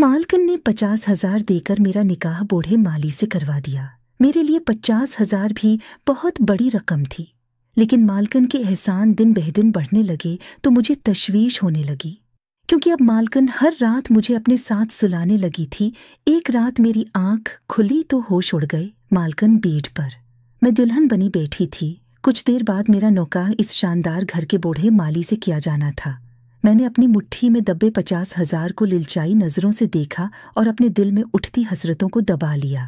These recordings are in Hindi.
मालकन ने पचास हजार देकर मेरा निकाह बूढ़े माली से करवा दिया मेरे लिए पचास हजार भी बहुत बड़ी रकम थी लेकिन मालकन के एहसान दिन बेहदिन बढ़ने लगे तो मुझे तश्वीश होने लगी क्योंकि अब मालकन हर रात मुझे अपने साथ सुलाने लगी थी एक रात मेरी आंख खुली तो होश उड़ गए मालकन बेड पर मैं दुल्हन बनी बैठी थी कुछ देर बाद मेरा नौका इस शानदार घर के बूढ़े माली से किया जाना था मैंने अपनी मुट्ठी में दबे पचास हजार को लिलचाई नजरों से देखा और अपने दिल में उठती हसरतों को दबा लिया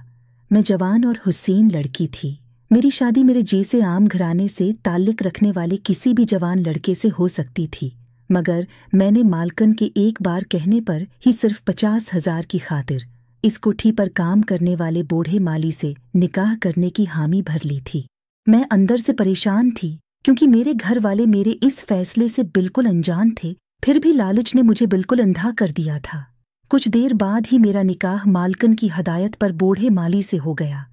मैं जवान और हुसैन लड़की थी मेरी शादी मेरे जैसे आम घराने से ताल्लिक रखने वाले किसी भी जवान लड़के से हो सकती थी मगर मैंने मालकन के एक बार कहने पर ही सिर्फ पचास हजार की खातिर इस कोठी पर काम करने वाले बूढ़े माली से निकाह करने की हामी भर ली थी मैं अंदर से परेशान थी क्योंकि मेरे घर वाले मेरे इस फैसले से बिल्कुल अनजान थे फिर भी लालच ने मुझे बिल्कुल अंधा कर दिया था कुछ देर बाद ही मेरा निकाह मालकन की हदायत पर बूढ़े माली से हो गया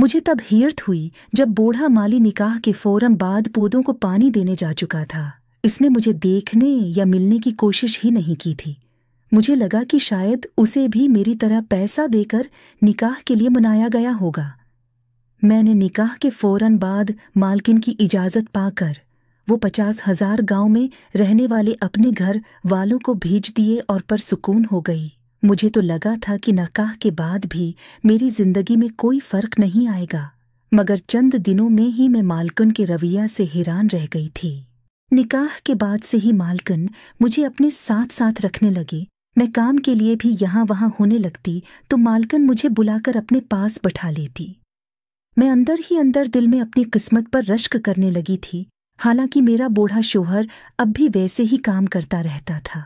मुझे तब हीर्थ हुई जब बूढ़ा माली निकाह के फौरन बाद पौधों को पानी देने जा चुका था इसने मुझे देखने या मिलने की कोशिश ही नहीं की थी मुझे लगा कि शायद उसे भी मेरी तरह पैसा देकर निकाह के लिए मनाया गया होगा मैंने निकाह के फौरन बाद मालकिन की इजाज़त पाकर वो पचास हजार गांव में रहने वाले अपने घर वालों को भेज दिए और पर सुकून हो गई मुझे तो लगा था कि नकाह के बाद भी मेरी जिंदगी में कोई फर्क नहीं आएगा मगर चंद दिनों में ही मैं मालकन के रवैया से हैरान रह गई थी निकाह के बाद से ही मालकन मुझे अपने साथ साथ रखने लगे मैं काम के लिए भी यहाँ वहाँ होने लगती तो मालकन मुझे बुलाकर अपने पास बैठा लेती मैं अंदर ही अंदर दिल में अपनी किस्मत पर रश्क करने लगी थी हालांकि मेरा बूढ़ा शोहर अब भी वैसे ही काम करता रहता था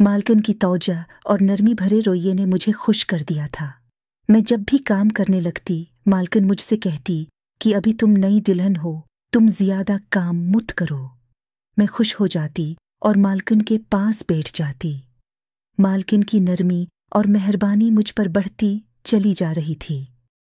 मालकन की तोजा और नरमी भरे रोइये ने मुझे खुश कर दिया था मैं जब भी काम करने लगती मालकन मुझसे कहती कि अभी तुम नई दुल्हन हो तुम ज्यादा काम मुत करो मैं खुश हो जाती और मालकिन के पास बैठ जाती मालकिन की नरमी और मेहरबानी मुझ पर बढ़ती चली जा रही थी